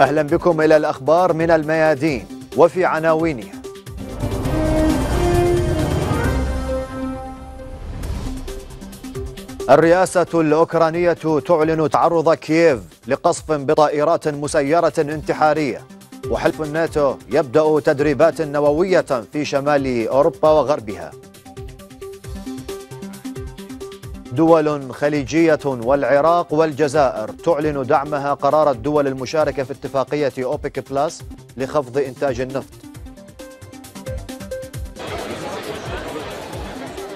أهلا بكم إلى الأخبار من الميادين وفي عناوينها الرئاسة الأوكرانية تعلن تعرض كييف لقصف بطائرات مسيرة انتحارية وحلف الناتو يبدأ تدريبات نووية في شمال أوروبا وغربها دول خليجية والعراق والجزائر تعلن دعمها قرار الدول المشاركة في اتفاقية أوبيك بلس لخفض إنتاج النفط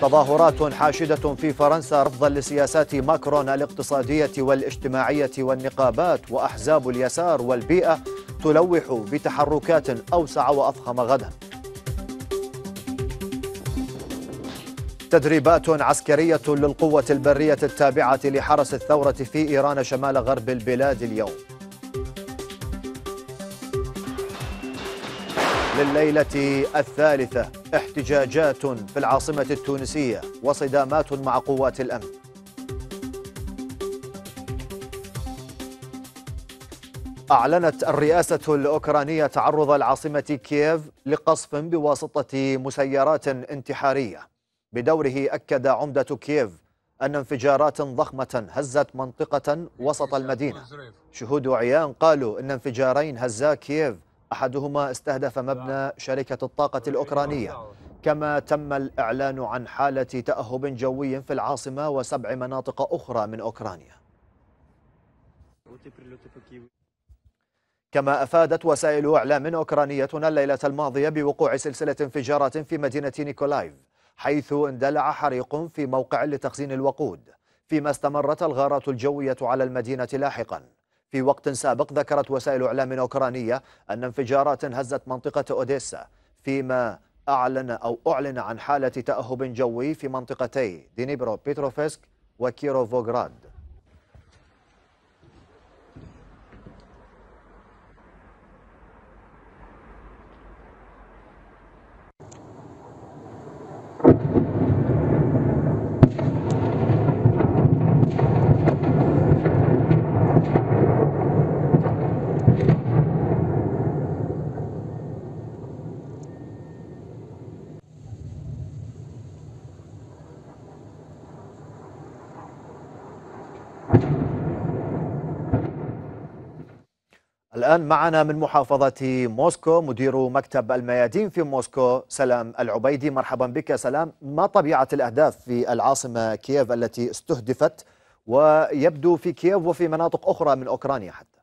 تظاهرات حاشدة في فرنسا رفضا لسياسات ماكرون الاقتصادية والاجتماعية والنقابات وأحزاب اليسار والبيئة تلوح بتحركات أوسع وأفخم غداً تدريبات عسكرية للقوة البرية التابعة لحرس الثورة في إيران شمال غرب البلاد اليوم لليلة الثالثة احتجاجات في العاصمة التونسية وصدامات مع قوات الأمن أعلنت الرئاسة الأوكرانية تعرض العاصمة كييف لقصف بواسطة مسيرات انتحارية بدوره أكد عمدة كييف أن انفجارات ضخمة هزت منطقة وسط المدينة شهود عيان قالوا أن انفجارين هزا كييف أحدهما استهدف مبنى شركة الطاقة الأوكرانية كما تم الإعلان عن حالة تأهب جوي في العاصمة وسبع مناطق أخرى من أوكرانيا كما أفادت وسائل إعلام أوكرانية الليلة الماضية بوقوع سلسلة انفجارات في مدينة نيكولايف حيث اندلع حريق في موقع لتخزين الوقود فيما استمرت الغارات الجوية على المدينة لاحقا في وقت سابق ذكرت وسائل إعلام أوكرانية أن انفجارات هزت منطقة أوديسا فيما أعلن أو أعلن عن حالة تأهب جوي في منطقتي دينيبرو بيتروفسك وكيروفوغراد الآن معنا من محافظة موسكو مدير مكتب الميادين في موسكو سلام العبيدي مرحبا بك سلام ما طبيعة الأهداف في العاصمة كييف التي استهدفت ويبدو في كييف وفي مناطق أخرى من أوكرانيا حتى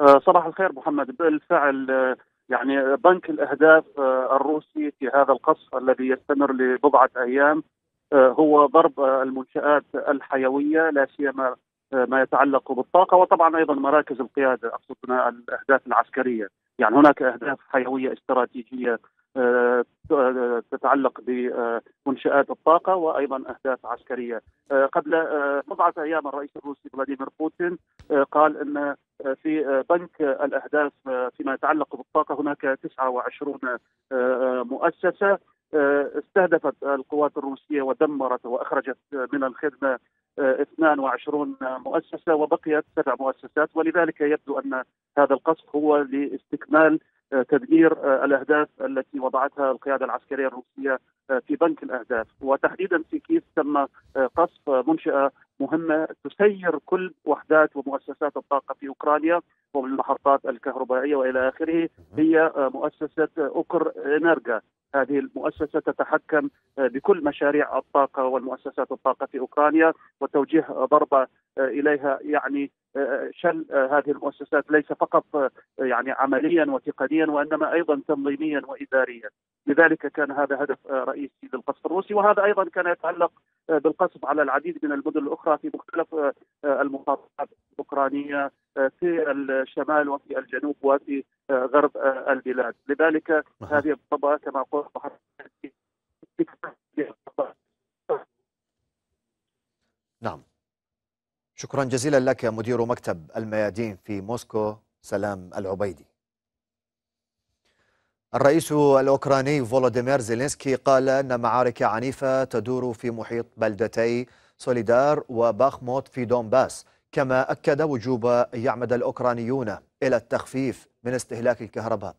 آه، صباح الخير محمد بالفعل آه، يعني بنك الأهداف آه، الروسي في هذا القصف الذي يستمر لبضعة أيام هو ضرب المنشآت الحيوية لا سيما آه، ما يتعلق بالطاقه وطبعا ايضا مراكز القياده اقصد هنا الاهداف العسكريه يعني هناك اهداف حيويه استراتيجيه آه، آه، تتعلق بمنشآت الطاقة وأيضا أهداف عسكرية قبل بضعة أيام الرئيس الروسي فلاديمير بوتين قال أن في بنك الأهداف فيما يتعلق بالطاقة هناك 29 مؤسسة استهدفت القوات الروسية ودمرت وأخرجت من الخدمة 22 مؤسسه وبقيت سبع مؤسسات ولذلك يبدو ان هذا القصف هو لاستكمال آه، تدمير آه، الاهداف التي وضعتها القياده العسكريه الروسيه آه، في بنك الاهداف وتحديدا في كيف تم قصف منشاه مهمه تسير كل وحدات ومؤسسات الطاقه في اوكرانيا ومن المحطات الكهربائيه والى اخره هي مؤسسه اوكر انرجا هذه المؤسسه تتحكم آه، بكل مشاريع الطاقه والمؤسسات الطاقه في اوكرانيا وتوجيه ضربه آه، اليها يعني آه، آه، شل آه، هذه المؤسسات ليس فقط يعني عمليا وتقنيا وانما ايضا تنظيميا واداريا، لذلك كان هذا هدف رئيسي للقصف الروسي وهذا ايضا كان يتعلق بالقصف على العديد من المدن الاخرى في مختلف المحافظات الاوكرانيه في الشمال وفي الجنوب وفي غرب البلاد، لذلك هذه الطبقه كما قلت نعم شكرا جزيلا لك مدير مكتب الميادين في موسكو سلام العبيدي الرئيس الأوكراني فولوديمير زيلينسكي قال أن معارك عنيفة تدور في محيط بلدتي سوليدار وباخموت في دونباس كما أكد وجوب يعمد الأوكرانيون إلى التخفيف من استهلاك الكهرباء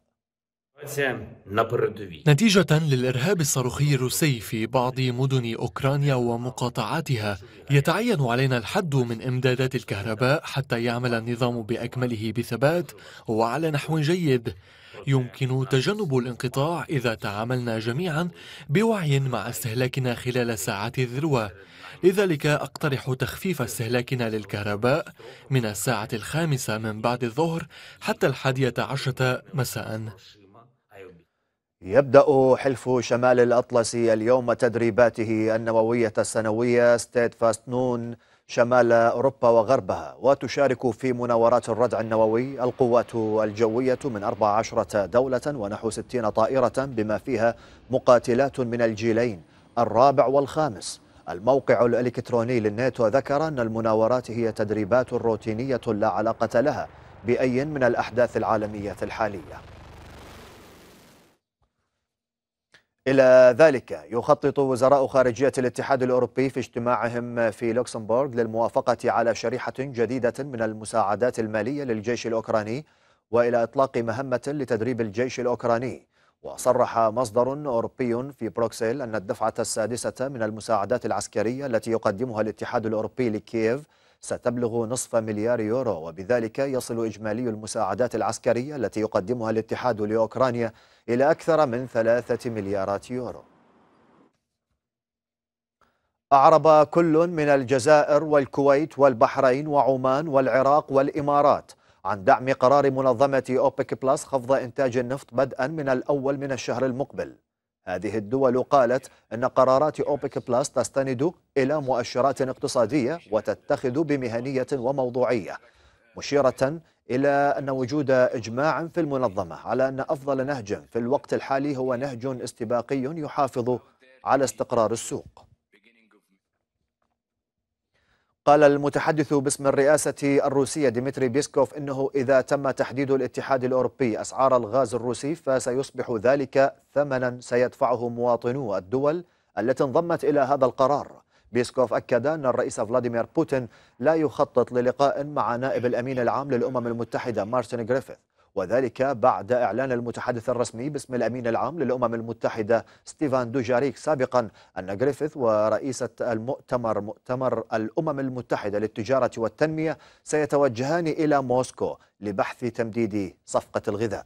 نتيجة للإرهاب الصاروخي الروسي في بعض مدن أوكرانيا ومقاطعاتها يتعين علينا الحد من إمدادات الكهرباء حتى يعمل النظام بأكمله بثبات وعلى نحو جيد يمكن تجنب الانقطاع إذا تعاملنا جميعا بوعي مع استهلاكنا خلال ساعات الذروة لذلك أقترح تخفيف استهلاكنا للكهرباء من الساعة الخامسة من بعد الظهر حتى الحادية عشرة مساءً يبدأ حلف شمال الأطلسي اليوم تدريباته النووية السنوية ستيد فاست نون شمال أوروبا وغربها وتشارك في مناورات الردع النووي القوات الجوية من 14 دولة ونحو 60 طائرة بما فيها مقاتلات من الجيلين الرابع والخامس الموقع الإلكتروني للناتو ذكر أن المناورات هي تدريبات روتينية لا علاقة لها بأي من الأحداث العالمية الحالية إلى ذلك يخطط وزراء خارجية الاتحاد الأوروبي في اجتماعهم في لوكسمبورغ للموافقة على شريحة جديدة من المساعدات المالية للجيش الأوكراني وإلى إطلاق مهمة لتدريب الجيش الأوكراني وصرح مصدر أوروبي في بروكسل أن الدفعة السادسة من المساعدات العسكرية التي يقدمها الاتحاد الأوروبي لكييف ستبلغ نصف مليار يورو وبذلك يصل إجمالي المساعدات العسكرية التي يقدمها الاتحاد لأوكرانيا إلى أكثر من ثلاثة مليارات يورو أعرب كل من الجزائر والكويت والبحرين وعمان والعراق والإمارات عن دعم قرار منظمة أوبك بلس خفض إنتاج النفط بدءا من الأول من الشهر المقبل هذه الدول قالت أن قرارات أوبك بلاس تستند إلى مؤشرات اقتصادية وتتخذ بمهنية وموضوعية مشيرة إلى أن وجود إجماع في المنظمة على أن أفضل نهج في الوقت الحالي هو نهج استباقي يحافظ على استقرار السوق قال المتحدث باسم الرئاسة الروسية ديمتري بيسكوف أنه إذا تم تحديد الاتحاد الأوروبي أسعار الغاز الروسي فسيصبح ذلك ثمنا سيدفعه مواطنو الدول التي انضمت إلى هذا القرار بيسكوف أكد أن الرئيس فلاديمير بوتين لا يخطط للقاء مع نائب الأمين العام للأمم المتحدة مارتن غريفيث وذلك بعد إعلان المتحدث الرسمي باسم الأمين العام للأمم المتحدة ستيفان دوجاريك سابقا أن جريفيث ورئيسة المؤتمر مؤتمر الأمم المتحدة للتجارة والتنمية سيتوجهان إلى موسكو لبحث تمديد صفقة الغذاء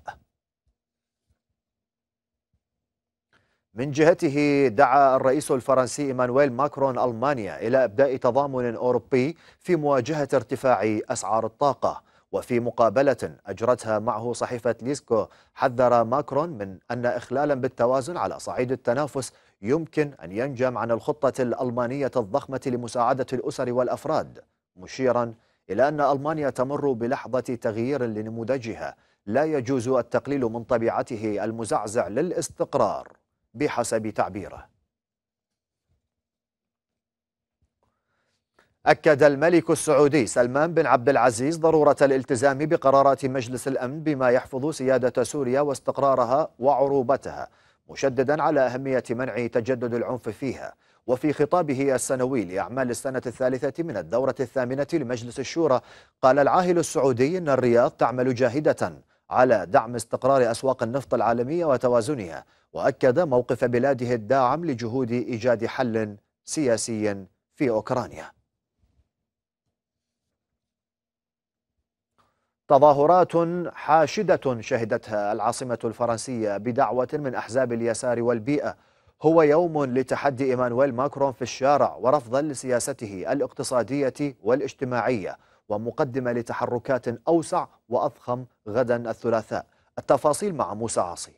من جهته دعا الرئيس الفرنسي ايمانويل ماكرون المانيا الى ابداء تضامن اوروبي في مواجهه ارتفاع اسعار الطاقه وفي مقابلة أجرتها معه صحيفة ليسكو حذر ماكرون من أن إخلالا بالتوازن على صعيد التنافس يمكن أن ينجم عن الخطة الألمانية الضخمة لمساعدة الأسر والأفراد مشيرا إلى أن ألمانيا تمر بلحظة تغيير لنموذجها لا يجوز التقليل من طبيعته المزعزع للاستقرار بحسب تعبيره أكد الملك السعودي سلمان بن عبد العزيز ضرورة الالتزام بقرارات مجلس الأمن بما يحفظ سيادة سوريا واستقرارها وعروبتها مشددا على أهمية منع تجدد العنف فيها وفي خطابه السنوي لأعمال السنة الثالثة من الدورة الثامنة لمجلس الشورى قال العاهل السعودي أن الرياض تعمل جاهدة على دعم استقرار أسواق النفط العالمية وتوازنها وأكد موقف بلاده الداعم لجهود إيجاد حل سياسي في أوكرانيا تظاهرات حاشدة شهدتها العاصمة الفرنسية بدعوة من أحزاب اليسار والبيئة هو يوم لتحدي إيمانويل ماكرون في الشارع ورفضا لسياسته الاقتصادية والاجتماعية ومقدمة لتحركات أوسع وأضخم غدا الثلاثاء التفاصيل مع موسى عاصي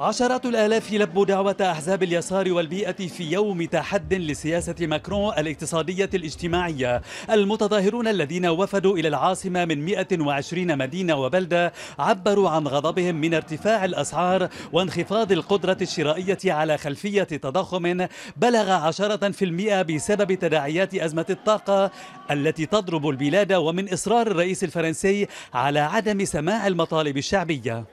عشرات الآلاف لبوا دعوة أحزاب اليسار والبيئة في يوم تحد لسياسة ماكرون الاقتصادية الاجتماعية المتظاهرون الذين وفدوا إلى العاصمة من 120 مدينة وبلدة عبروا عن غضبهم من ارتفاع الأسعار وانخفاض القدرة الشرائية على خلفية تضخم بلغ 10% بسبب تداعيات أزمة الطاقة التي تضرب البلاد ومن إصرار الرئيس الفرنسي على عدم سماع المطالب الشعبية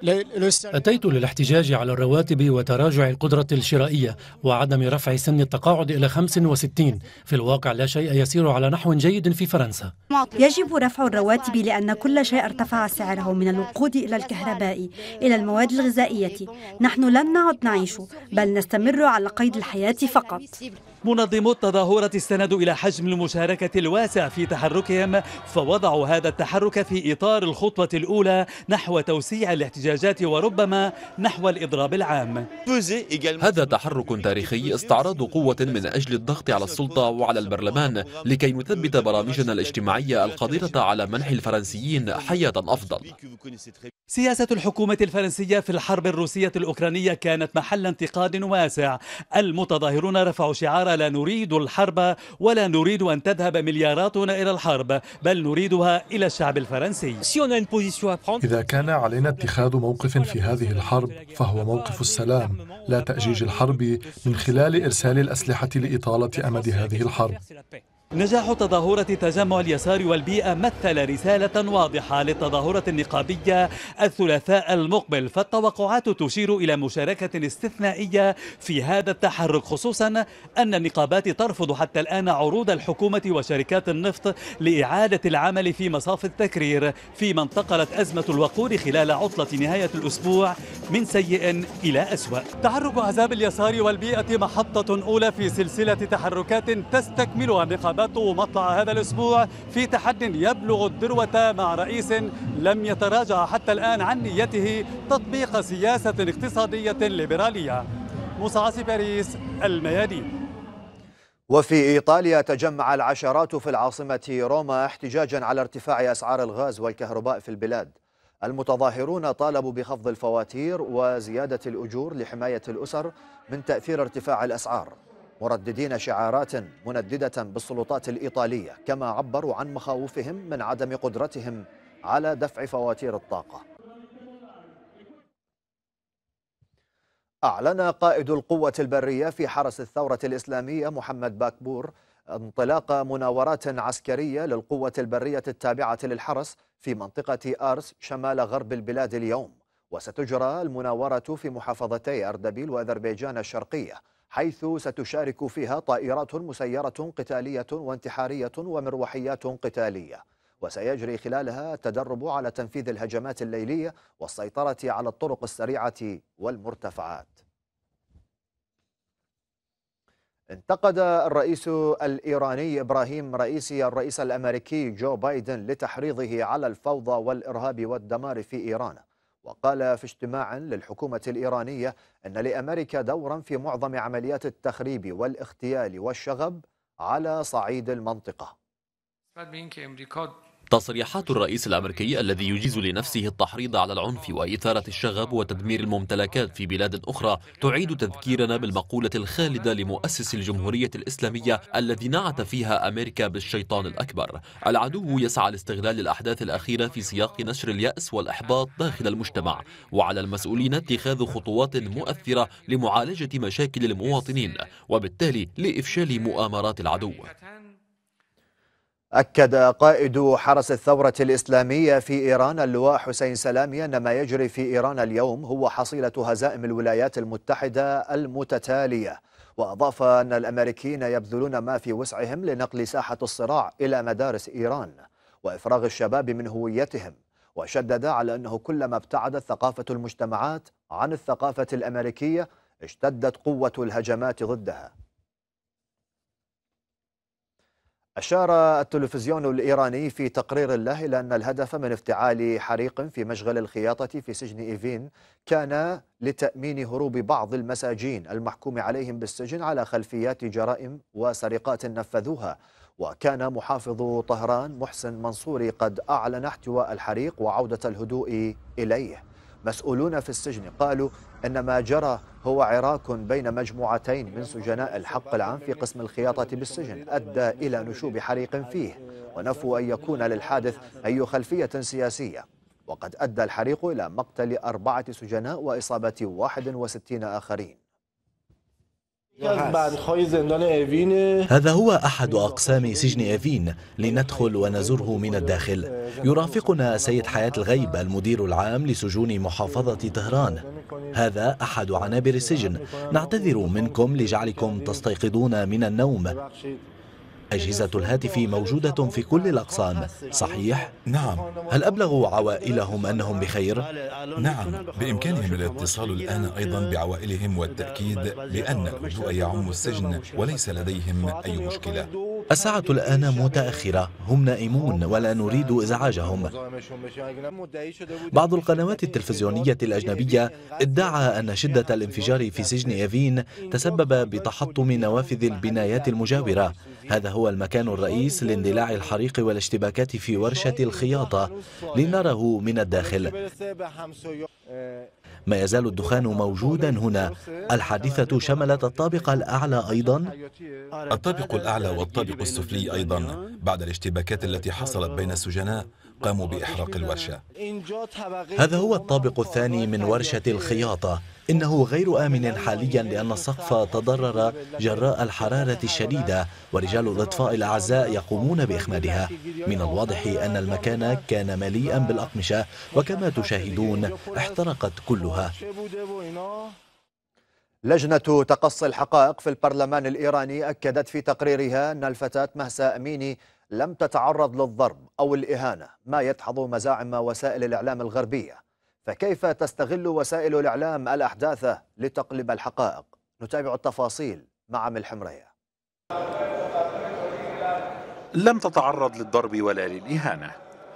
أتيت للاحتجاج على الرواتب وتراجع القدرة الشرائية وعدم رفع سن التقاعد إلى 65 في الواقع لا شيء يسير على نحو جيد في فرنسا يجب رفع الرواتب لأن كل شيء ارتفع سعره من الوقود إلى الكهرباء إلى المواد الغذائية نحن لن نعد نعيش بل نستمر على قيد الحياة فقط منظمو التظاهرة استندوا إلى حجم المشاركة الواسع في تحركهم فوضعوا هذا التحرك في إطار الخطوة الأولى نحو توسيع الاحتجاجات وربما نحو الإضراب العام هذا تحرك تاريخي استعراض قوة من أجل الضغط على السلطة وعلى البرلمان لكي نثبت برامجنا الاجتماعية القادرة على منح الفرنسيين حياة أفضل سياسة الحكومة الفرنسية في الحرب الروسية الأوكرانية كانت محل انتقاد واسع المتظاهرون رفعوا شعار لا نريد الحرب ولا نريد أن تذهب ملياراتنا إلى الحرب بل نريدها إلى الشعب الفرنسي إذا كان علينا اتخاذ موقف في هذه الحرب فهو موقف السلام لا تأجيج الحرب من خلال إرسال الأسلحة لإطالة أمد هذه الحرب نجاح تظاهرة تجمع اليسار والبيئة مثل رسالة واضحة للتظاهرة النقابية الثلاثاء المقبل فالتوقعات تشير إلى مشاركة استثنائية في هذا التحرك خصوصا أن النقابات ترفض حتى الآن عروض الحكومة وشركات النفط لإعادة العمل في مصاف التكرير فيما انتقلت أزمة الوقود خلال عطلة نهاية الأسبوع من سيء إلى أسوأ تحرك أحزاب اليسار والبيئة محطة أولى في سلسلة تحركات تستكملها النقابات انطلقته مطلع هذا الأسبوع في تحد يبلغ الذروة مع رئيس لم يتراجع حتى الآن عن نيته تطبيق سياسة اقتصادية ليبرالية موسى عاصي باريس الميادين وفي إيطاليا تجمع العشرات في العاصمة روما احتجاجا على ارتفاع أسعار الغاز والكهرباء في البلاد المتظاهرون طالبوا بخفض الفواتير وزيادة الأجور لحماية الأسر من تأثير ارتفاع الأسعار مرددين شعارات منددة بالسلطات الإيطالية كما عبروا عن مخاوفهم من عدم قدرتهم على دفع فواتير الطاقة أعلن قائد القوة البرية في حرس الثورة الإسلامية محمد باكبور انطلاق مناورات عسكرية للقوة البرية التابعة للحرس في منطقة آرس شمال غرب البلاد اليوم وستجرى المناورة في محافظتي أردبيل وأذربيجان الشرقية حيث ستشارك فيها طائرات مسيرة قتالية وانتحارية ومروحيات قتالية وسيجري خلالها التدرب على تنفيذ الهجمات الليلية والسيطرة على الطرق السريعة والمرتفعات انتقد الرئيس الإيراني إبراهيم رئيسي الرئيس الأمريكي جو بايدن لتحريضه على الفوضى والإرهاب والدمار في إيران وقال في اجتماع للحكومة الإيرانية أن لأمريكا دورا في معظم عمليات التخريب والاغتيال والشغب على صعيد المنطقة تصريحات الرئيس الأمريكي الذي يجيز لنفسه التحريض على العنف وإثارة الشغب وتدمير الممتلكات في بلاد أخرى تعيد تذكيرنا بالمقولة الخالدة لمؤسس الجمهورية الإسلامية الذي نعت فيها أمريكا بالشيطان الأكبر العدو يسعى لاستغلال الأحداث الأخيرة في سياق نشر اليأس والإحباط داخل المجتمع وعلى المسؤولين اتخاذ خطوات مؤثرة لمعالجة مشاكل المواطنين وبالتالي لإفشال مؤامرات العدو أكد قائد حرس الثورة الإسلامية في إيران اللواء حسين سلامي أن ما يجري في إيران اليوم هو حصيلة هزائم الولايات المتحدة المتتالية وأضاف أن الأمريكيين يبذلون ما في وسعهم لنقل ساحة الصراع إلى مدارس إيران وإفراغ الشباب من هويتهم وشدد على أنه كلما ابتعدت ثقافة المجتمعات عن الثقافة الأمريكية اشتدت قوة الهجمات ضدها أشار التلفزيون الإيراني في تقرير له إلى أن الهدف من افتعال حريق في مشغل الخياطة في سجن إيفين كان لتأمين هروب بعض المساجين المحكوم عليهم بالسجن على خلفيات جرائم وسرقات نفذوها وكان محافظ طهران محسن منصوري قد أعلن احتواء الحريق وعودة الهدوء إليه مسؤولون في السجن قالوا أن ما جرى هو عراك بين مجموعتين من سجناء الحق العام في قسم الخياطة بالسجن أدى إلى نشوب حريق فيه ونفوا أن يكون للحادث أي خلفية سياسية وقد أدى الحريق إلى مقتل أربعة سجناء وإصابة 61 آخرين هذا هو أحد أقسام سجن إيفين لندخل ونزره من الداخل يرافقنا سيد حياة الغيب المدير العام لسجون محافظة طهران هذا أحد عنابر السجن نعتذر منكم لجعلكم تستيقظون من النوم أجهزة الهاتف موجودة في كل الأقسام صحيح؟ نعم هل أبلغوا عوائلهم أنهم بخير؟ نعم بإمكانهم الاتصال الآن أيضا بعوائلهم والتأكيد بأن اللجوء يعم السجن وليس لديهم أي مشكلة الساعة الآن متأخرة هم نائمون ولا نريد إزعاجهم بعض القنوات التلفزيونية الأجنبية ادعى أن شدة الانفجار في سجن إيفين تسبب بتحطم نوافذ البنايات المجاورة هذا هو المكان الرئيس لاندلاع الحريق والاشتباكات في ورشة الخياطة لنره من الداخل ما يزال الدخان موجودا هنا الحادثة شملت الطابق الأعلى أيضا الطابق الأعلى والطابق السفلي أيضا بعد الاشتباكات التي حصلت بين السجناء قاموا بإحراق الورشة هذا هو الطابق الثاني من ورشة الخياطة إنه غير آمن حاليا لأن السقف تضرر جراء الحرارة الشديدة ورجال الإطفاء الأعزاء يقومون بإخمادها من الواضح أن المكان كان مليئا بالأقمشة وكما تشاهدون احترقت كلها لجنة تقصي الحقائق في البرلمان الإيراني أكدت في تقريرها أن الفتاة مهسا أميني لم تتعرض للضرب أو الإهانة ما يدحض مزاعم وسائل الإعلام الغربية فكيف تستغل وسائل الإعلام الأحداث لتقلب الحقائق؟ نتابع التفاصيل مع ملحمرية لم تتعرض للضرب ولا للإهانة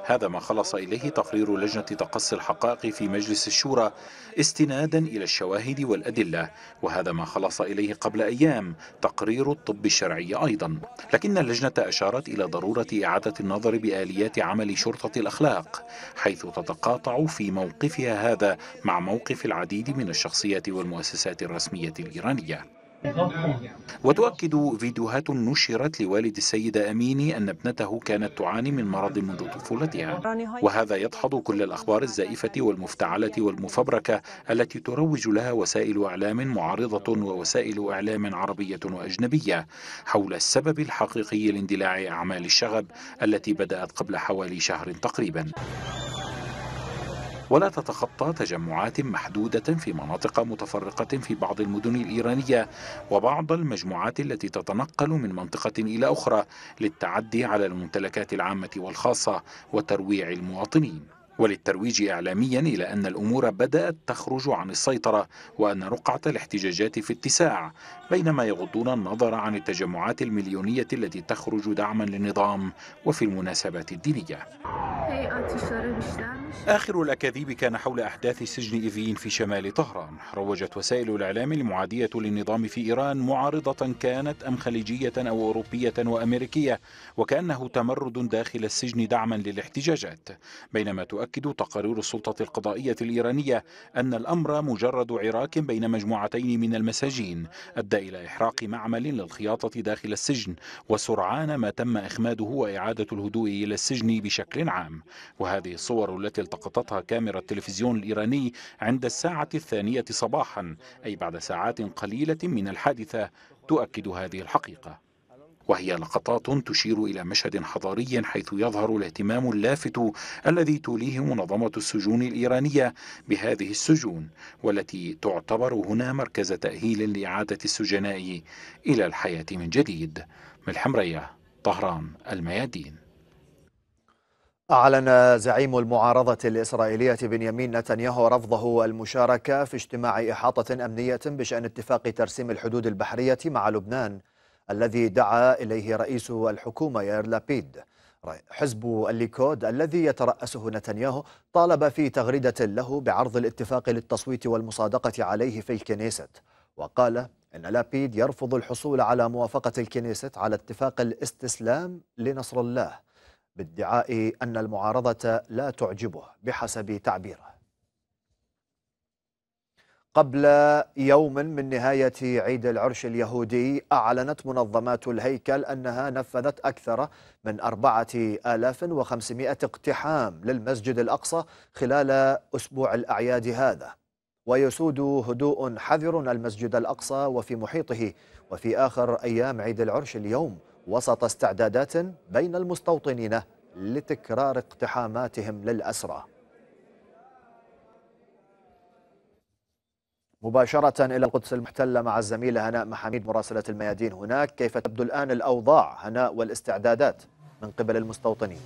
هذا ما خلص إليه تقرير لجنة تقصي الحقائق في مجلس الشورى استنادا إلى الشواهد والأدلة وهذا ما خلص إليه قبل أيام تقرير الطب الشرعي أيضا لكن اللجنة أشارت إلى ضرورة إعادة النظر بآليات عمل شرطة الأخلاق حيث تتقاطع في موقفها هذا مع موقف العديد من الشخصيات والمؤسسات الرسمية الإيرانية وتؤكد فيديوهات نشرت لوالد السيدة أميني أن ابنته كانت تعاني من مرض منذ طفولتها وهذا يدحض كل الأخبار الزائفة والمفتعلة والمفبركة التي تروج لها وسائل إعلام معارضة ووسائل إعلام عربية وأجنبية حول السبب الحقيقي لاندلاع أعمال الشغب التي بدأت قبل حوالي شهر تقريبا ولا تتخطى تجمعات محدودة في مناطق متفرقة في بعض المدن الإيرانية وبعض المجموعات التي تتنقل من منطقة إلى أخرى للتعدي على الممتلكات العامة والخاصة وترويع المواطنين وللترويج إعلاميا إلى أن الأمور بدأت تخرج عن السيطرة وأن رقعة الاحتجاجات في اتساع بينما يغضون النظر عن التجمعات المليونية التي تخرج دعما للنظام وفي المناسبات الدينية آخر الأكاذيب كان حول أحداث سجن إيفين في شمال طهران روجت وسائل الإعلام المعادية للنظام في إيران معارضة كانت أم خليجية أو أوروبية وأمريكية وكأنه تمرد داخل السجن دعما للاحتجاجات بينما تؤكد تؤكد تقارير السلطة القضائية الإيرانية أن الأمر مجرد عراك بين مجموعتين من المساجين أدى إلى إحراق معمل للخياطة داخل السجن وسرعان ما تم إخماده وإعادة الهدوء إلى السجن بشكل عام وهذه الصور التي التقطتها كاميرا التلفزيون الإيراني عند الساعة الثانية صباحا أي بعد ساعات قليلة من الحادثة تؤكد هذه الحقيقة وهي لقطات تشير إلى مشهد حضاري حيث يظهر الاهتمام اللافت الذي توليه منظمة السجون الإيرانية بهذه السجون والتي تعتبر هنا مركز تأهيل لإعادة السجناء إلى الحياة من جديد ملحم ريا طهران الميادين أعلن زعيم المعارضة الإسرائيلية بنيامين نتنياهو رفضه المشاركة في اجتماع إحاطة أمنية بشأن اتفاق ترسيم الحدود البحرية مع لبنان الذي دعا إليه رئيس الحكومة يير لابيد حزب الليكود الذي يترأسه نتنياهو طالب في تغريدة له بعرض الاتفاق للتصويت والمصادقة عليه في الكنيست وقال إن لابيد يرفض الحصول على موافقة الكنيست على اتفاق الاستسلام لنصر الله بادعاء أن المعارضة لا تعجبه بحسب تعبيره قبل يوم من نهاية عيد العرش اليهودي أعلنت منظمات الهيكل أنها نفذت أكثر من 4500 اقتحام للمسجد الأقصى خلال أسبوع الأعياد هذا ويسود هدوء حذر المسجد الأقصى وفي محيطه وفي آخر أيام عيد العرش اليوم وسط استعدادات بين المستوطنين لتكرار اقتحاماتهم للأسرى مباشرة إلى القدس المحتلة مع الزميلة هناء محاميد مراسلة الميادين هناك كيف تبدو الآن الأوضاع هناء والاستعدادات من قبل المستوطنين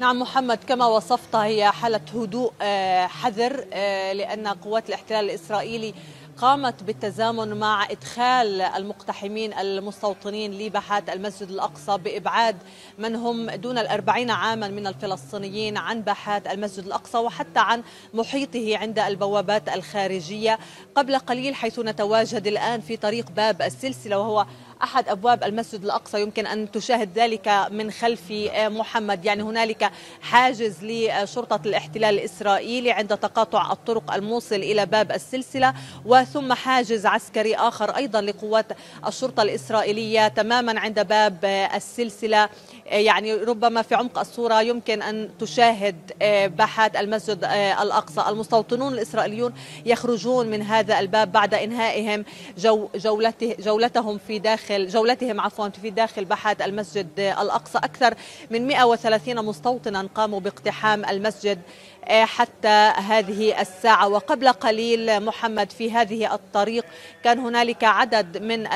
نعم محمد كما وصفت هي حالة هدوء آه، حذر آه، لأن قوات الاحتلال الإسرائيلي قامت بالتزامن مع إدخال المقتحمين المستوطنين لباحات المسجد الأقصى بإبعاد من هم دون الأربعين عاما من الفلسطينيين عن باحات المسجد الأقصى وحتى عن محيطه عند البوابات الخارجية قبل قليل حيث نتواجد الآن في طريق باب السلسلة وهو أحد أبواب المسجد الأقصى يمكن أن تشاهد ذلك من خلف آه، محمد يعني هنالك حاجز لشرطة الاحتلال الإسرائيلي عند تقاطع الطرق الموصل إلى باب السلسلة وثم حاجز عسكري آخر أيضا لقوات الشرطة الإسرائيلية تماما عند باب آه، السلسلة آه، يعني ربما في عمق الصورة يمكن أن تشاهد آه، باحات المسجد آه، الأقصى المستوطنون الإسرائيليون يخرجون من هذا الباب بعد إنهائهم جو جولته جولتهم في داخل جولتهم عفوا في داخل باحات المسجد الأقصى أكثر من 130 مستوطنا قاموا باقتحام المسجد آه، حتى هذه الساعة وقبل قليل محمد في هذه الطريق كان هنالك عدد من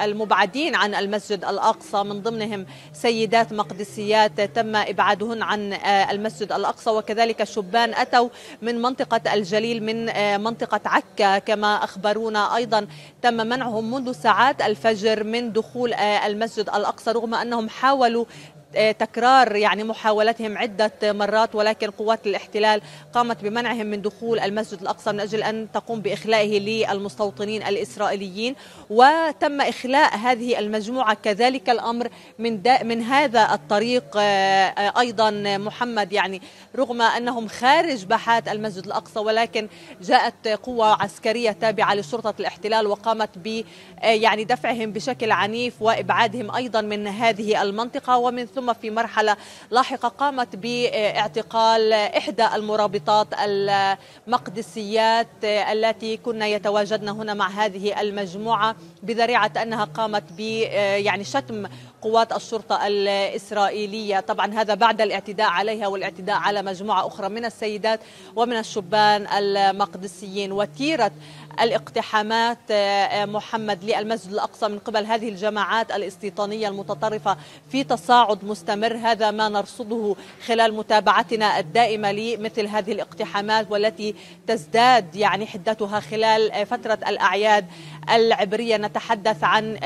المبعدين عن المسجد الأقصى من ضمنهم سيدات مقدسيات تم إبعادهن عن آه، المسجد الأقصى وكذلك شبان أتوا من منطقة الجليل من آه، منطقة عكا كما أخبرونا أيضا تم منعهم منذ ساعات الفجر من دخول المسجد الأقصى رغم أنهم حاولوا تكرار يعني محاولتهم عدة مرات ولكن قوات الاحتلال قامت بمنعهم من دخول المسجد الأقصى من أجل أن تقوم بإخلائه للمستوطنين الإسرائيليين وتم إخلاء هذه المجموعة كذلك الأمر من, من هذا الطريق آه، آه، أيضا محمد يعني رغم أنهم خارج باحات المسجد الأقصى ولكن جاءت قوة عسكرية تابعة لشرطة الاحتلال وقامت ب آه، يعني دفعهم بشكل عنيف وإبعادهم أيضا من هذه المنطقة ومن ثم ثم في مرحلة لاحقة قامت باعتقال إحدى المرابطات المقدسيات التي كنا يتواجدن هنا مع هذه المجموعة بذريعة أنها قامت ب يعني شتم قوات الشرطة الإسرائيلية طبعا هذا بعد الاعتداء عليها والاعتداء على مجموعة أخرى من السيدات ومن الشبان المقدسيين وتيرة الاقتحامات آه، آه، محمد للمسجد الأقصى من قبل هذه الجماعات الاستيطانية المتطرفة في تصاعد مستمر هذا ما نرصده خلال متابعتنا الدائمة لمثل هذه الاقتحامات والتي تزداد يعني حدتها خلال آه، فترة الأعياد العبرية نتحدث عن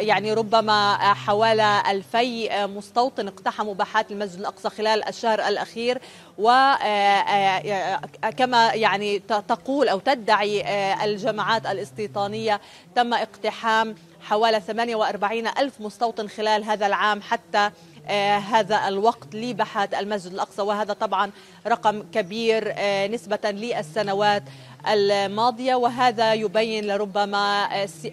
يعني ربما حوالي 2000 مستوطن اقتحموا باحات المسجد الأقصى خلال الشهر الأخير وكما آه، آه، آه، يعني تقول أو تدعي الجماعات الاستيطانية تم اقتحام حوالي 48 ألف مستوطن خلال هذا العام حتى هذا الوقت لبحث المسجد الأقصى وهذا طبعا رقم كبير نسبة للسنوات الماضية وهذا يبين لربما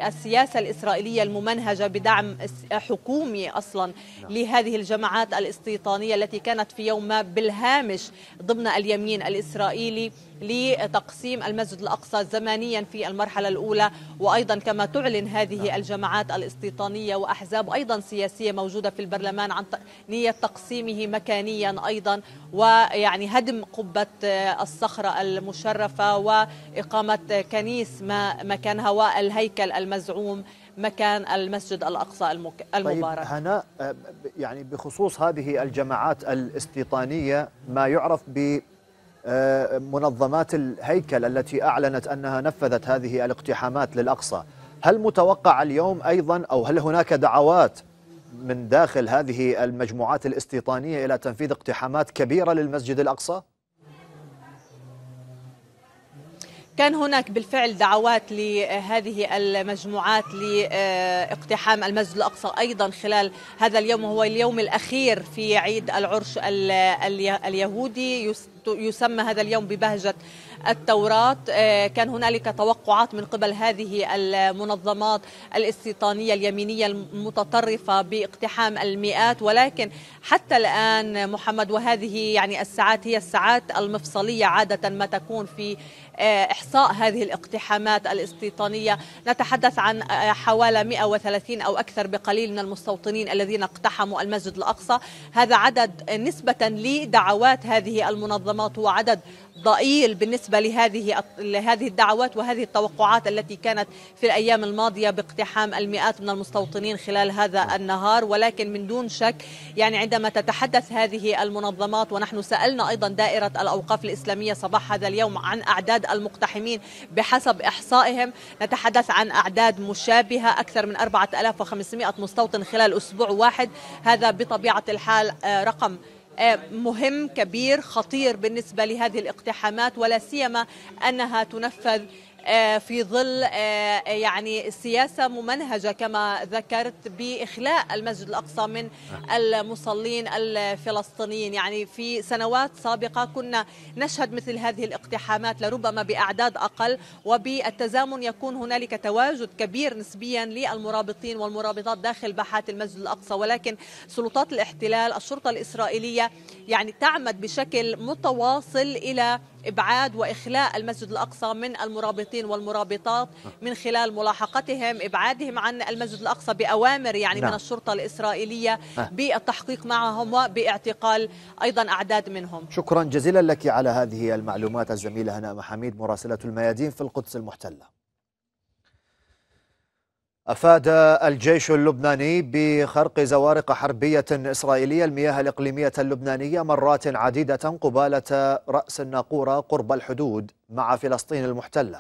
السياسة الإسرائيلية الممنهجة بدعم حكومي أصلا نعم. لهذه الجماعات الاستيطانية التي كانت في يوم ما بالهامش ضمن اليمين الإسرائيلي لتقسيم المسجد الأقصى زمانيا في المرحلة الأولى وأيضا كما تعلن هذه نعم. الجماعات الاستيطانية وأحزاب أيضا سياسية موجودة في البرلمان عن نية تقسيمه مكانيا أيضا ويعني هدم قبة الصخرة المشرفة و إقامة كنيس ما مكان هواء الهيكل المزعوم مكان المسجد الأقصى طيب، المبارك طيب هنا آه، يعني بخصوص هذه الجماعات الاستيطانية ما يعرف ب آه، منظمات الهيكل التي أعلنت أنها نفذت هذه الاقتحامات للأقصى هل متوقع اليوم أيضا أو هل هناك دعوات من داخل هذه المجموعات الاستيطانية إلى تنفيذ اقتحامات كبيرة للمسجد الأقصى؟ كان هناك بالفعل دعوات لهذه المجموعات لاقتحام المسجد الأقصى أيضا خلال هذا اليوم وهو اليوم الأخير في عيد العرش اليهودي يسمى هذا اليوم ببهجة التوراة آه، كان هنالك توقعات من قبل هذه المنظمات الاستيطانية اليمينية المتطرفة باقتحام المئات ولكن حتى الآن محمد وهذه يعني الساعات هي الساعات المفصلية عادة ما تكون في آه، إحصاء هذه الاقتحامات الاستيطانية نتحدث عن آه، حوالي 130 أو أكثر بقليل من المستوطنين الذين اقتحموا المسجد الأقصى هذا عدد نسبة لدعوات هذه المنظمات هو عدد ضئيل بالنسبة لهذه لهذه الدعوات وهذه التوقعات التي كانت في الأيام الماضية باقتحام المئات من المستوطنين خلال هذا النهار ولكن من دون شك يعني عندما تتحدث هذه المنظمات ونحن سألنا أيضا دائرة الأوقاف الإسلامية صباح هذا اليوم عن أعداد المقتحمين بحسب إحصائهم نتحدث عن أعداد مشابهة أكثر من 4500 مستوطن خلال أسبوع واحد هذا بطبيعة الحال آه، رقم آه، مهم كبير خطير بالنسبه لهذه الاقتحامات ولا سيما انها تنفذ آه، في ظل آه، يعني سياسه ممنهجه كما ذكرت باخلاء المسجد الاقصى من آه. المصلين الفلسطينيين يعني في سنوات سابقه كنا نشهد مثل هذه الاقتحامات لربما باعداد اقل وبالتزامن يكون هنالك تواجد كبير نسبيا للمرابطين والمرابطات داخل باحات المسجد الاقصى ولكن سلطات الاحتلال الشرطه الاسرائيليه يعني تعمد بشكل متواصل الى ابعاد واخلاء المسجد الاقصى من المرابطين والمرابطات آه. من خلال ملاحقتهم ابعادهم عن المسجد الاقصى باوامر يعني نعم. من الشرطه الاسرائيليه آه. بالتحقيق معهم وباعتقال ايضا اعداد منهم شكرا جزيلا لك على هذه المعلومات الزميله هناء محميد مراسله الميادين في القدس المحتله أفاد الجيش اللبناني بخرق زوارق حربية إسرائيلية المياه الإقليمية اللبنانية مرات عديدة قبالة رأس الناقورة قرب الحدود مع فلسطين المحتلة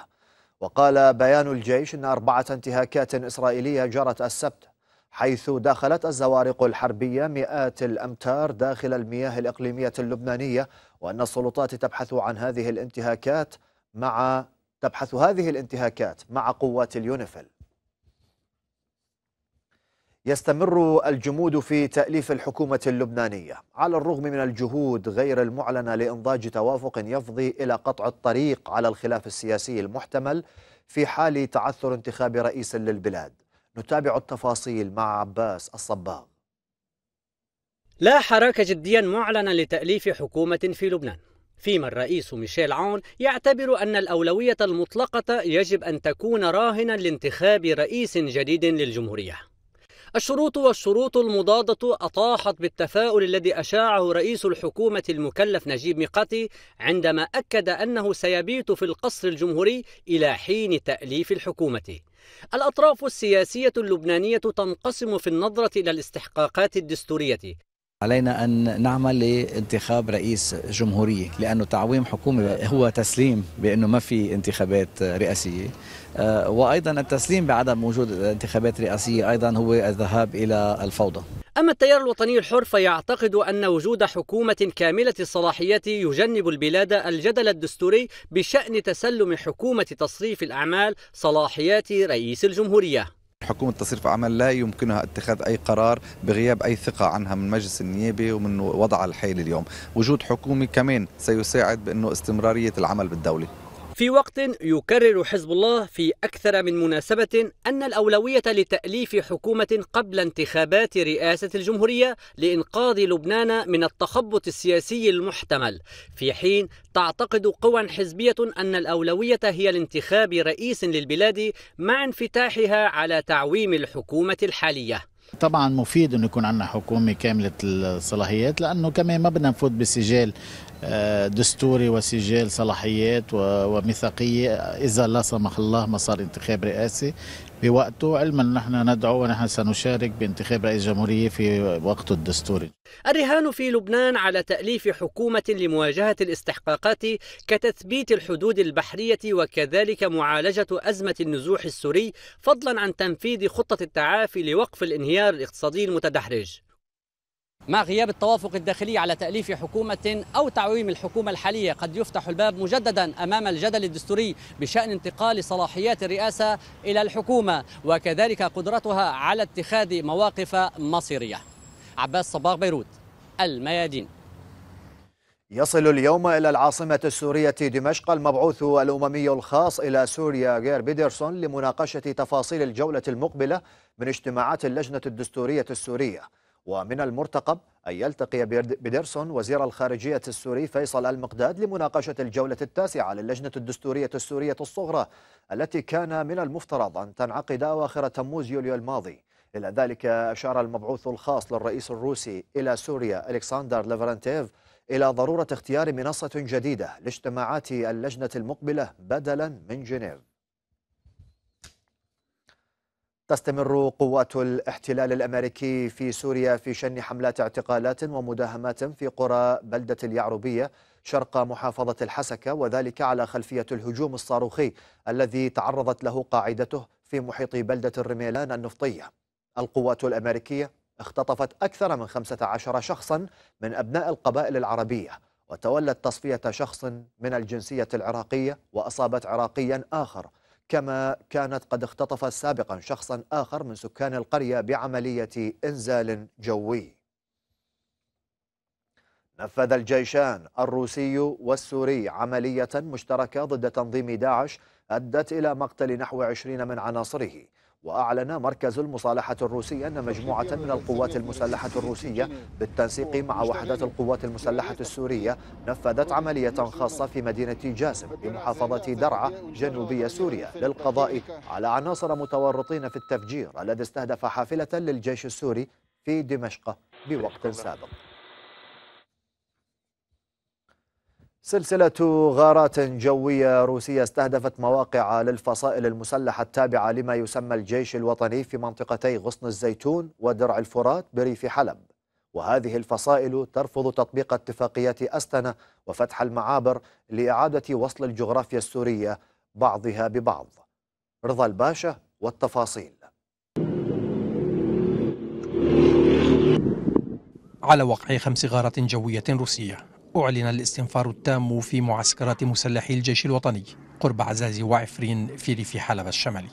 وقال بيان الجيش أن أربعة انتهاكات إسرائيلية جرت السبت حيث دخلت الزوارق الحربية مئات الأمتار داخل المياه الإقليمية اللبنانية وأن السلطات تبحث عن هذه الانتهاكات مع تبحث هذه الانتهاكات مع قوات اليونيفيل يستمر الجمود في تأليف الحكومة اللبنانية على الرغم من الجهود غير المعلنة لإنضاج توافق يفضي إلى قطع الطريق على الخلاف السياسي المحتمل في حال تعثر انتخاب رئيس للبلاد نتابع التفاصيل مع عباس الصباغ لا حركة جديا معلنة لتأليف حكومة في لبنان فيما الرئيس ميشيل عون يعتبر أن الأولوية المطلقة يجب أن تكون راهنا لانتخاب رئيس جديد للجمهورية الشروط والشروط المضادة أطاحت بالتفاؤل الذي أشاعه رئيس الحكومة المكلف نجيب ميقاتي عندما أكد أنه سيبيت في القصر الجمهوري إلى حين تأليف الحكومة الأطراف السياسية اللبنانية تنقسم في النظرة إلى الاستحقاقات الدستورية علينا أن نعمل لانتخاب رئيس جمهورية لأنه تعويم حكومة هو تسليم بأنه ما في انتخابات رئاسية آه، وايضا التسليم بعدم وجود انتخابات رئاسيه ايضا هو الذهاب الى الفوضى. أما التيار الوطني الحر فيعتقد أن وجود حكومة كاملة الصلاحيات يجنب البلاد الجدل الدستوري بشأن تسلم حكومة تصريف الأعمال صلاحيات رئيس الجمهورية حكومة تصريف أعمال لا يمكنها اتخاذ أي قرار بغياب أي ثقة عنها من مجلس النيابة ومن وضعها الحالي اليوم وجود حكومة كمان سيساعد بأنه استمرارية العمل بالدولة في وقت يكرر حزب الله في أكثر من مناسبة أن الأولوية لتأليف حكومة قبل انتخابات رئاسة الجمهورية لإنقاذ لبنان من التخبط السياسي المحتمل في حين تعتقد قوى حزبية أن الأولوية هي لانتخاب رئيس للبلاد مع انفتاحها على تعويم الحكومة الحالية طبعا مفيد انه يكون عندنا حكومه كامله الصلاحيات لانه كمان ما بدنا نفوت بسجال آه، دستوري وسجال صلاحيات وميثاقيه اذا لا سمح الله ما صار انتخاب رئاسي بوقته علما نحن ندعو ونحن سنشارك بانتخاب رئيس جمهورية في وقته الدستوري الرهان في لبنان على تأليف حكومة لمواجهة الاستحقاقات كتثبيت الحدود البحرية وكذلك معالجة أزمة النزوح السوري فضلا عن تنفيذ خطة التعافي لوقف الانهيار الاقتصادي المتدحرج مع غياب التوافق الداخلي على تأليف حكومة أو تعويم الحكومة الحالية قد يفتح الباب مجددا أمام الجدل الدستوري بشأن انتقال صلاحيات الرئاسة إلى الحكومة وكذلك قدرتها على اتخاذ مواقف مصيرية عباس صباغ بيروت الميادين يصل اليوم إلى العاصمة السورية دمشق المبعوث الأممي الخاص إلى سوريا غير بيدرسون لمناقشة تفاصيل الجولة المقبلة من اجتماعات اللجنة الدستورية السورية ومن المرتقب أن يلتقي بيدرسون وزير الخارجية السوري فيصل المقداد لمناقشة الجولة التاسعة للجنة الدستورية السورية الصغرى التي كان من المفترض أن تنعقد أواخر تموز يوليو الماضي إلى ذلك أشار المبعوث الخاص للرئيس الروسي إلى سوريا ألكسندر ليفرانتيف إلى ضرورة اختيار منصة جديدة لاجتماعات اللجنة المقبلة بدلا من جنيف تستمر قوات الاحتلال الامريكي في سوريا في شن حملات اعتقالات ومداهمات في قرى بلده اليعربيه شرق محافظه الحسكه وذلك على خلفيه الهجوم الصاروخي الذي تعرضت له قاعدته في محيط بلده الرميلان النفطيه. القوات الامريكيه اختطفت اكثر من 15 شخصا من ابناء القبائل العربيه وتولت تصفيه شخص من الجنسيه العراقيه واصابت عراقيا اخر كما كانت قد اختطفت سابقا شخصا آخر من سكان القرية بعملية إنزال جوي نفذ الجيشان الروسي والسوري عملية مشتركة ضد تنظيم داعش أدت إلى مقتل نحو عشرين من عناصره وأعلن مركز المصالحة الروسي أن مجموعة من القوات المسلحة الروسية بالتنسيق مع وحدات القوات المسلحة السورية نفذت عملية خاصة في مدينة جاسم بمحافظة درعا جنوبية سوريا للقضاء على عناصر متورطين في التفجير الذي استهدف حافلة للجيش السوري في دمشق بوقت سابق سلسلة غارات جوية روسية استهدفت مواقع للفصائل المسلحة التابعة لما يسمى الجيش الوطني في منطقتي غصن الزيتون ودرع الفرات بريف حلب وهذه الفصائل ترفض تطبيق اتفاقيات أستنا وفتح المعابر لإعادة وصل الجغرافيا السورية بعضها ببعض رضا الباشا والتفاصيل على وقع خمس غارات جوية روسية أعلن الاستنفار التام في معسكرات مسلحي الجيش الوطني قرب عزاز وعفرين في ريف حلب الشمالي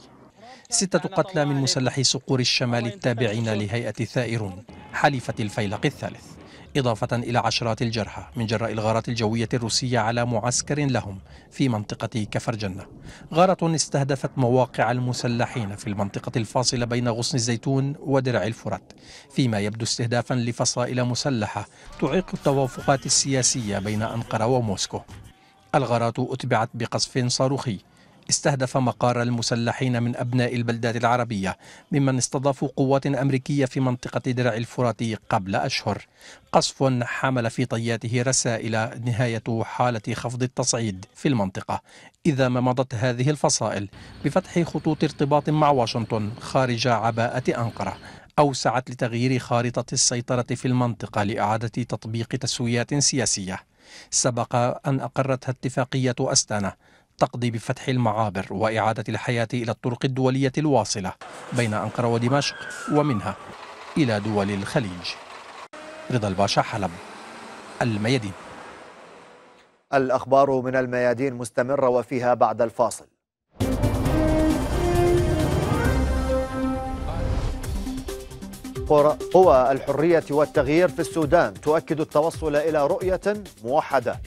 ستة قتلى من مسلحي صقور الشمال التابعين لهيئة ثائرون حليفة الفيلق الثالث إضافة إلى عشرات الجرحى من جراء الغارات الجوية الروسية على معسكر لهم في منطقة كفر جنة غارة استهدفت مواقع المسلحين في المنطقة الفاصلة بين غصن الزيتون ودرع الفرات فيما يبدو استهدافا لفصائل مسلحة تعيق التوافقات السياسية بين أنقرة وموسكو الغارات أتبعت بقصف صاروخي استهدف مقار المسلحين من أبناء البلدات العربية ممن استضافوا قوات أمريكية في منطقة درع الفرات قبل أشهر قصف حمل في طياته رسائل نهاية حالة خفض التصعيد في المنطقة إذا ما مضت هذه الفصائل بفتح خطوط ارتباط مع واشنطن خارج عباءة أنقرة أوسعت لتغيير خارطة السيطرة في المنطقة لإعادة تطبيق تسويات سياسية سبق أن أقرتها اتفاقية أستانة تقضي بفتح المعابر وإعادة الحياة إلى الطرق الدولية الواصلة بين أنقرة ودمشق ومنها إلى دول الخليج رضا الباشا حلب الميادين الأخبار من الميادين مستمرة وفيها بعد الفاصل قوى الحرية والتغيير في السودان تؤكد التوصل إلى رؤية موحدة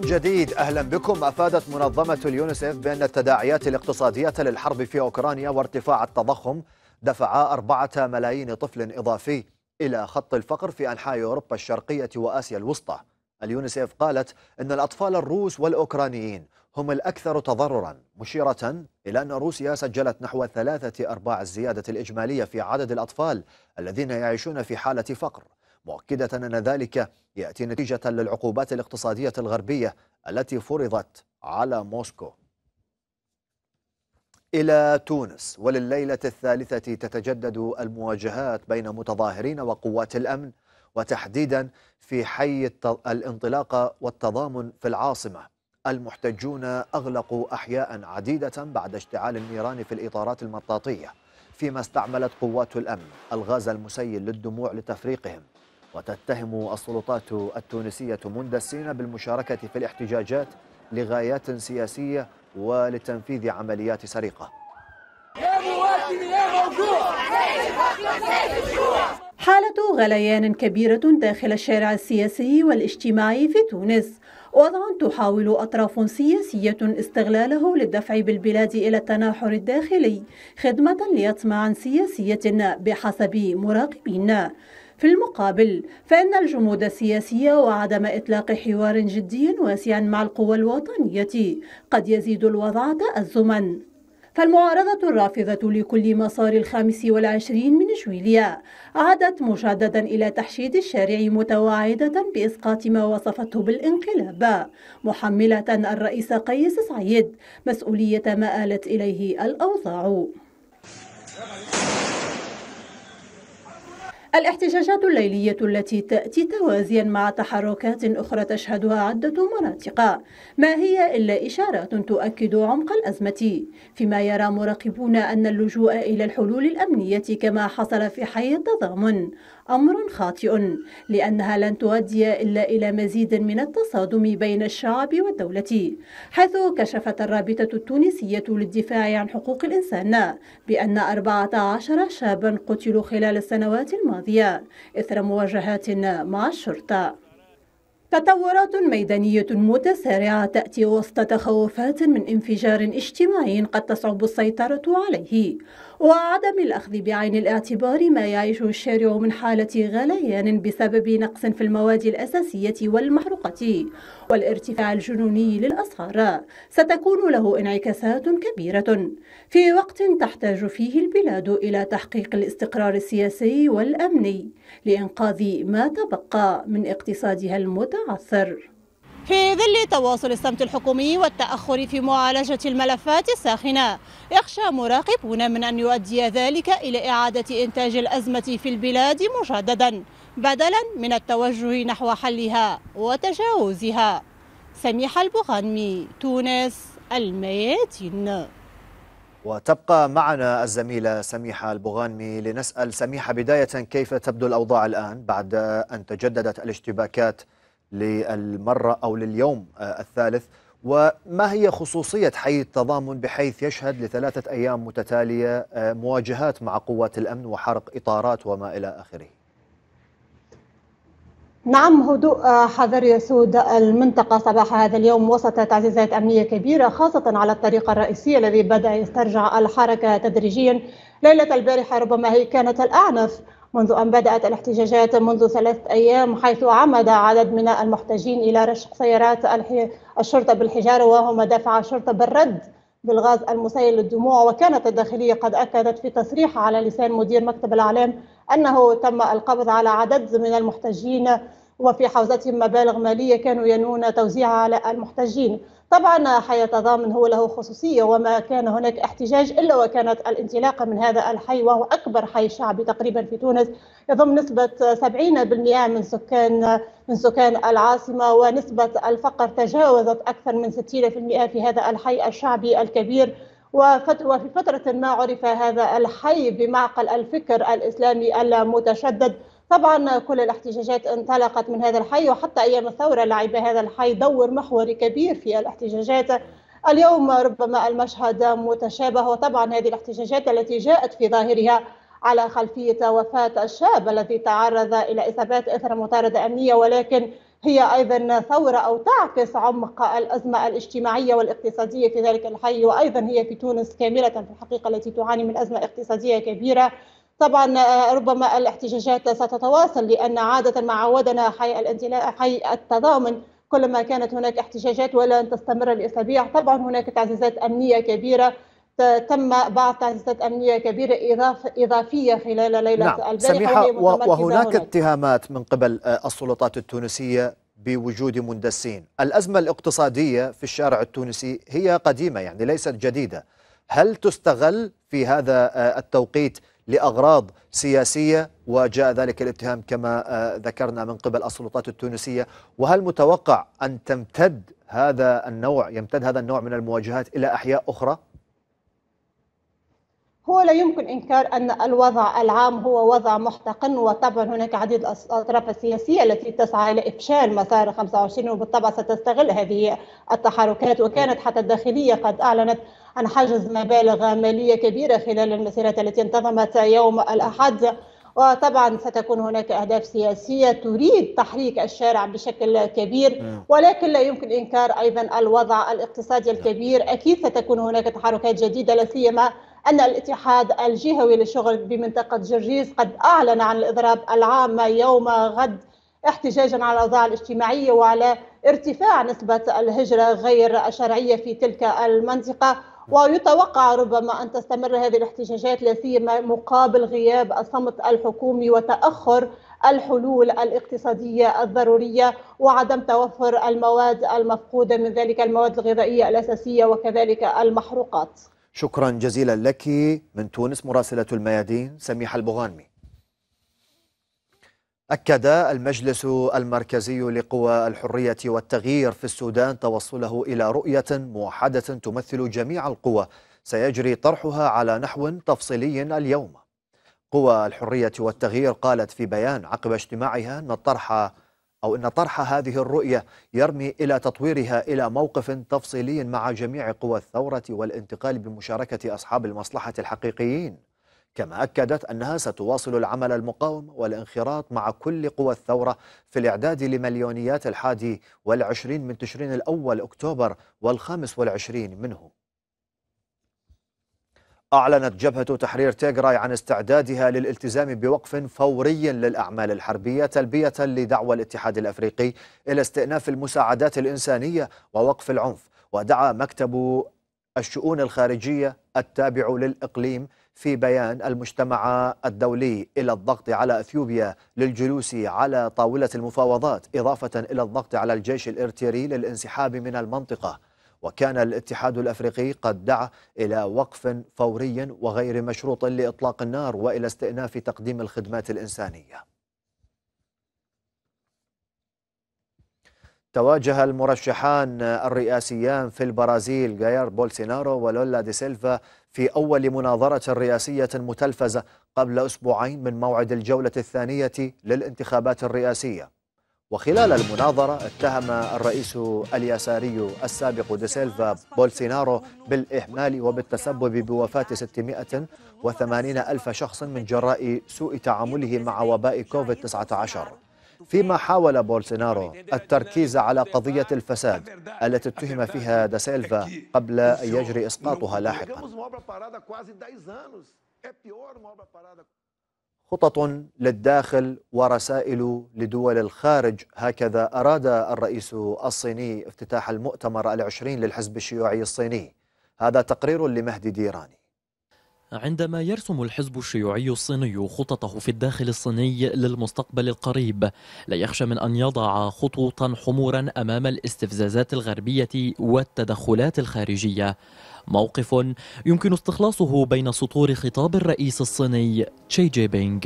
من جديد اهلا بكم افادت منظمه اليونسيف بان التداعيات الاقتصاديه للحرب في اوكرانيا وارتفاع التضخم دفعا أربعة ملايين طفل اضافي الى خط الفقر في انحاء اوروبا الشرقيه واسيا الوسطى. اليونسيف قالت ان الاطفال الروس والاوكرانيين هم الاكثر تضررا مشيره الى ان روسيا سجلت نحو ثلاثه ارباع الزياده الاجماليه في عدد الاطفال الذين يعيشون في حاله فقر. مؤكدة أن ذلك يأتي نتيجة للعقوبات الاقتصادية الغربية التي فرضت على موسكو إلى تونس ولليلة الثالثة تتجدد المواجهات بين متظاهرين وقوات الأمن وتحديدا في حي الانطلاقة والتضامن في العاصمة المحتجون أغلقوا أحياء عديدة بعد اشتعال النيران في الإطارات المطاطية فيما استعملت قوات الأمن الغاز المسيل للدموع لتفريقهم وتتهم السلطات التونسية مندسين بالمشاركة في الاحتجاجات لغايات سياسية ولتنفيذ عمليات سرقة حالة غليان كبيرة داخل الشارع السياسي والاجتماعي في تونس وضع تحاول أطراف سياسية استغلاله للدفع بالبلاد إلى التناحر الداخلي خدمة لأطماع سياسية بحسب مراقبين في المقابل فإن الجمود السياسي وعدم إطلاق حوار جدي واسع مع القوى الوطنية قد يزيد الوضع تأزما فالمعارضة الرافضة لكل مسار الخامس والعشرين من جويليا عادت مجددا إلى تحشيد الشارع متوعدة بإسقاط ما وصفته بالانقلاب محملة الرئيس قيس سعيد مسؤولية ما آلت إليه الأوضاع الاحتجاجات الليلية التي تأتي توازيا مع تحركات أخرى تشهدها عدة مناطق ما هي إلا إشارات تؤكد عمق الأزمة فيما يرى مراقبون أن اللجوء إلى الحلول الأمنية كما حصل في حي التضامن أمر خاطئ لأنها لن تؤدي إلا إلى مزيد من التصادم بين الشعب والدولة حيث كشفت الرابطة التونسية للدفاع عن حقوق الإنسان بأن 14 شابا قتلوا خلال السنوات الماضية إثر مواجهات مع الشرطة تطورات ميدانية متسارعة تأتي وسط تخوفات من انفجار اجتماعي قد تصعب السيطرة عليه وعدم الأخذ بعين الاعتبار ما يعيشه الشارع من حالة غليان بسبب نقص في المواد الأساسية والمحروقة والارتفاع الجنوني للأسعار ستكون له انعكاسات كبيرة في وقت تحتاج فيه البلاد إلى تحقيق الاستقرار السياسي والأمني لإنقاذ ما تبقى من اقتصادها المتعثر في ظل تواصل الصمت الحكومي والتأخر في معالجة الملفات الساخنة يخشى مراقبون من أن يؤدي ذلك إلى إعادة إنتاج الأزمة في البلاد مجددا بدلا من التوجه نحو حلها وتجاوزها سميح البغنمي تونس الميادين وتبقى معنا الزميلة سميحة البغانمي لنسأل سميحة بداية كيف تبدو الأوضاع الآن بعد أن تجددت الاشتباكات للمرة أو لليوم آه، الثالث وما هي خصوصية حي التضامن بحيث يشهد لثلاثة أيام متتالية آه، مواجهات مع قوات الأمن وحرق إطارات وما إلى آخره نعم هدوء آه، حذر يسود المنطقة صباح هذا اليوم وسط تعزيزات أمنية كبيرة خاصة على الطريق الرئيسي الذي بدأ يسترجع الحركة تدريجيا ليلة البارحة ربما هي كانت الأعنف منذ أن بدأت الاحتجاجات منذ ثلاثة أيام حيث عمد عدد من المحتجين إلى رشق سيارات الشرطة بالحجارة وهم دفع الشرطة بالرد بالغاز المسيل للدموع وكانت الداخلية قد أكدت في تصريح على لسان مدير مكتب الأعلام أنه تم القبض على عدد من المحتجين وفي حوزتهم مبالغ مالية كانوا ينوون توزيعها على المحتجين طبعا تضامن هو له خصوصية وما كان هناك احتجاج إلا وكانت الانطلاقة من هذا الحي وهو أكبر حي شعبي تقريبا في تونس يضم نسبة 70% من سكان من سكان العاصمة ونسبة الفقر تجاوزت أكثر من 60% في هذا الحي الشعبي الكبير وفي فترة ما عرف هذا الحي بمعقل الفكر الإسلامي المتشدد طبعا كل الاحتجاجات انطلقت من هذا الحي وحتى أيام الثورة لعب هذا الحي دور محوري كبير في الاحتجاجات اليوم ربما المشهد متشابه وطبعا هذه الاحتجاجات التي جاءت في ظاهرها على خلفية وفاة الشاب الذي تعرض إلى إصابات إثر مطاردة أمنية ولكن هي أيضا ثورة أو تعكس عمق الأزمة الاجتماعية والاقتصادية في ذلك الحي وأيضا هي في تونس كاملة في الحقيقة التي تعاني من أزمة اقتصادية كبيرة طبعا آه، ربما الاحتجاجات ستتواصل لأن عادة ما عودنا حي, حي التضامن كلما كانت هناك احتجاجات ولن تستمر الاسابيع طبعا هناك تعزيزات امنيه كبيره تم بعض اجهزه امنيه كبيره اضافيه خلال ليله نعم. البارحه سميحه وهناك هناك. اتهامات من قبل آه، السلطات التونسيه بوجود مندسين الازمه الاقتصاديه في الشارع التونسي هي قديمه يعني ليست جديده هل تستغل في هذا آه، التوقيت لاغراض سياسيه وجاء ذلك الاتهام كما آه، ذكرنا من قبل السلطات التونسيه وهل متوقع ان تمتد هذا النوع يمتد هذا النوع من المواجهات الى احياء اخرى هو لا يمكن انكار ان الوضع العام هو وضع محتقن وطبعا هناك عديد الاطراف السياسيه التي تسعى الى افشال مسار 25 وبالطبع ستستغل هذه التحركات وكانت حتى الداخليه قد اعلنت عن حجز مبالغ ماليه كبيره خلال المسيرات التي انتظمت يوم الاحد وطبعا ستكون هناك اهداف سياسيه تريد تحريك الشارع بشكل كبير نعم. ولكن لا يمكن انكار ايضا الوضع الاقتصادي نعم. الكبير اكيد ستكون هناك تحركات جديده لا سيما أن الاتحاد الجهوي للشغل بمنطقة جرجيز قد أعلن عن الإضراب العام يوم غد احتجاجا على الأوضاع الاجتماعية وعلى ارتفاع نسبة الهجرة غير الشرعية في تلك المنطقة ويتوقع ربما أن تستمر هذه الاحتجاجات لاسيما مقابل غياب الصمت الحكومي وتأخر الحلول الاقتصادية الضرورية وعدم توفر المواد المفقودة من ذلك المواد الغذائية الأساسية وكذلك المحروقات شكرا جزيلا لك من تونس مراسلة الميادين سميحة البغانمي أكد المجلس المركزي لقوى الحرية والتغيير في السودان توصله إلى رؤية موحدة تمثل جميع القوى سيجري طرحها على نحو تفصيلي اليوم قوى الحرية والتغيير قالت في بيان عقب اجتماعها أن الطرح أو أن طرح هذه الرؤية يرمي إلى تطويرها إلى موقف تفصيلي مع جميع قوى الثورة والانتقال بمشاركة أصحاب المصلحة الحقيقيين كما أكدت أنها ستواصل العمل المقاوم والانخراط مع كل قوى الثورة في الإعداد لمليونيات الحادي والعشرين من تشرين الأول أكتوبر والخامس والعشرين منه أعلنت جبهة تحرير تيغراي عن استعدادها للالتزام بوقف فوري للأعمال الحربية تلبية لدعوى الاتحاد الأفريقي إلى استئناف المساعدات الإنسانية ووقف العنف ودعا مكتب الشؤون الخارجية التابع للإقليم في بيان المجتمع الدولي إلى الضغط على أثيوبيا للجلوس على طاولة المفاوضات إضافة إلى الضغط على الجيش الإرتيري للانسحاب من المنطقة وكان الاتحاد الافريقي قد دعا الى وقف فوري وغير مشروط لاطلاق النار والى استئناف تقديم الخدمات الانسانيه. تواجه المرشحان الرئاسيان في البرازيل غاير بولسينارو ولولا دي سيلفا في أول مناظرة رئاسية متلفزة قبل أسبوعين من موعد الجولة الثانية للانتخابات الرئاسية وخلال المناظرة اتهم الرئيس اليساري السابق ديسيلفا بولسينارو بالإهمال وبالتسبب بوفاة 680 ألف شخص من جراء سوء تعامله مع وباء كوفيد-19 فيما حاول بولسينارو التركيز على قضية الفساد التي اتهم فيها داسيلفا قبل أن يجري إسقاطها لاحقا خطط للداخل ورسائل لدول الخارج هكذا أراد الرئيس الصيني افتتاح المؤتمر العشرين للحزب الشيوعي الصيني هذا تقرير لمهدي ديراني عندما يرسم الحزب الشيوعي الصيني خططه في الداخل الصيني للمستقبل القريب لا يخشى من أن يضع خطوطا حمورا أمام الاستفزازات الغربية والتدخلات الخارجية موقف يمكن استخلاصه بين سطور خطاب الرئيس الصيني تشي جي بينغ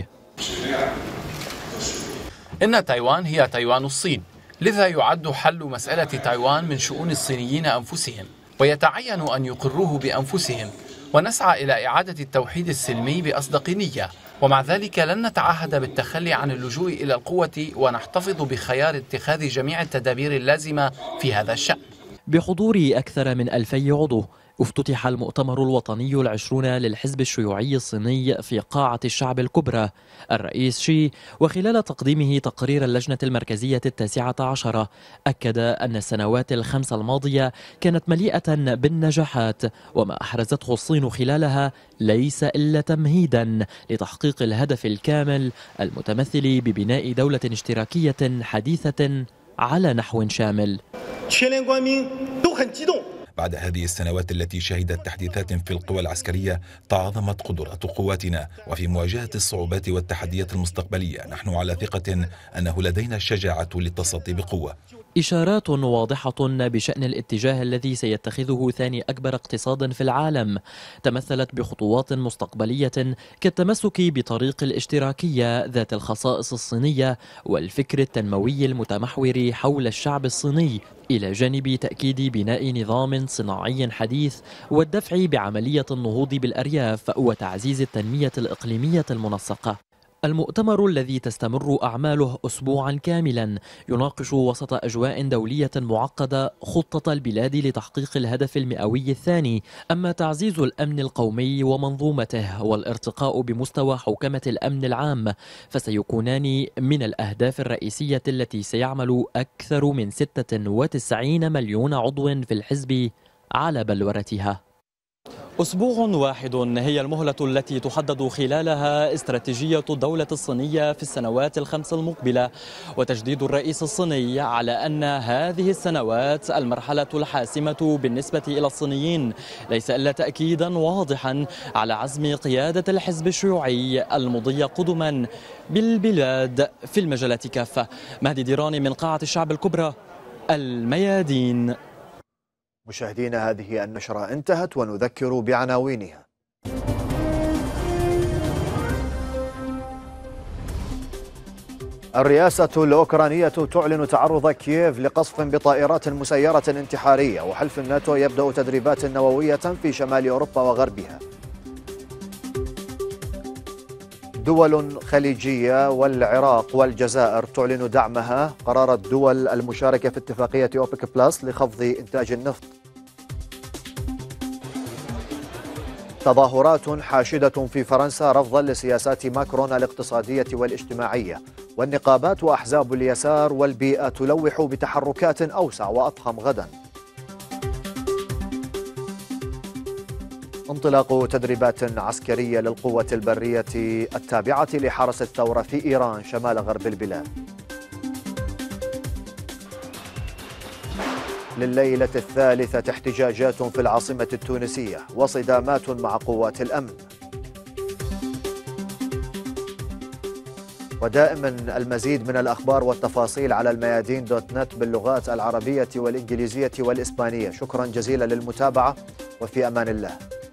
إن تايوان هي تايوان الصين لذا يعد حل مسألة تايوان من شؤون الصينيين أنفسهم ويتعين أن يقروه بأنفسهم ونسعى إلى إعادة التوحيد السلمي بأصدق نية ومع ذلك لن نتعهد بالتخلي عن اللجوء إلى القوة ونحتفظ بخيار اتخاذ جميع التدابير اللازمة في هذا الشأن بحضور أكثر من ألفي عضو افتتح المؤتمر الوطني العشرون للحزب الشيوعي الصيني في قاعة الشعب الكبرى الرئيس شي وخلال تقديمه تقرير اللجنة المركزية التاسعة عشرة أكد أن السنوات الخمسة الماضية كانت مليئة بالنجاحات وما أحرزته الصين خلالها ليس إلا تمهيدا لتحقيق الهدف الكامل المتمثل ببناء دولة اشتراكية حديثة على نحو شامل بعد هذه السنوات التي شهدت تحديثات في القوى العسكرية تعاظمت قدرة قواتنا وفي مواجهة الصعوبات والتحديات المستقبلية نحن على ثقة أنه لدينا الشجاعة للتصدي بقوة إشارات واضحة بشأن الاتجاه الذي سيتخذه ثاني أكبر اقتصاد في العالم تمثلت بخطوات مستقبلية كالتمسك بطريق الاشتراكية ذات الخصائص الصينية والفكر التنموي المتمحور حول الشعب الصيني إلى جانب تأكيد بناء نظام صناعي حديث والدفع بعملية النهوض بالأرياف وتعزيز التنمية الإقليمية المنسقة المؤتمر الذي تستمر أعماله أسبوعا كاملا يناقش وسط أجواء دولية معقدة خطة البلاد لتحقيق الهدف المئوي الثاني أما تعزيز الأمن القومي ومنظومته والارتقاء بمستوى حوكمة الأمن العام فسيكونان من الأهداف الرئيسية التي سيعمل أكثر من 96 مليون عضو في الحزب على بلورتها أسبوع واحد هي المهلة التي تحدد خلالها استراتيجية الدولة الصينية في السنوات الخمس المقبلة وتجديد الرئيس الصيني على أن هذه السنوات المرحلة الحاسمة بالنسبة إلى الصينيين ليس إلا تأكيدا واضحا على عزم قيادة الحزب الشيوعي المضي قدما بالبلاد في المجالات كافة مهدي ديراني من قاعة الشعب الكبرى الميادين مشاهدينا هذه النشرة انتهت ونذكر بعناوينها الرئاسة الأوكرانية تعلن تعرض كييف لقصف بطائرات مسيرة انتحارية وحلف الناتو يبدأ تدريبات نووية في شمال أوروبا وغربها دول خليجية والعراق والجزائر تعلن دعمها قرار الدول المشاركة في اتفاقية أوبك بلس لخفض إنتاج النفط تظاهرات حاشدة في فرنسا رفضا لسياسات ماكرون الاقتصادية والاجتماعية والنقابات وأحزاب اليسار والبيئة تلوح بتحركات أوسع وأضخم غداً انطلاق تدريبات عسكرية للقوة البرية التابعة لحرس الثورة في إيران شمال غرب البلاد لليلة الثالثة احتجاجات في العاصمة التونسية وصدامات مع قوات الأمن ودائما المزيد من الأخبار والتفاصيل على الميادين دوت نت باللغات العربية والإنجليزية والإسبانية شكرا جزيلا للمتابعة وفي أمان الله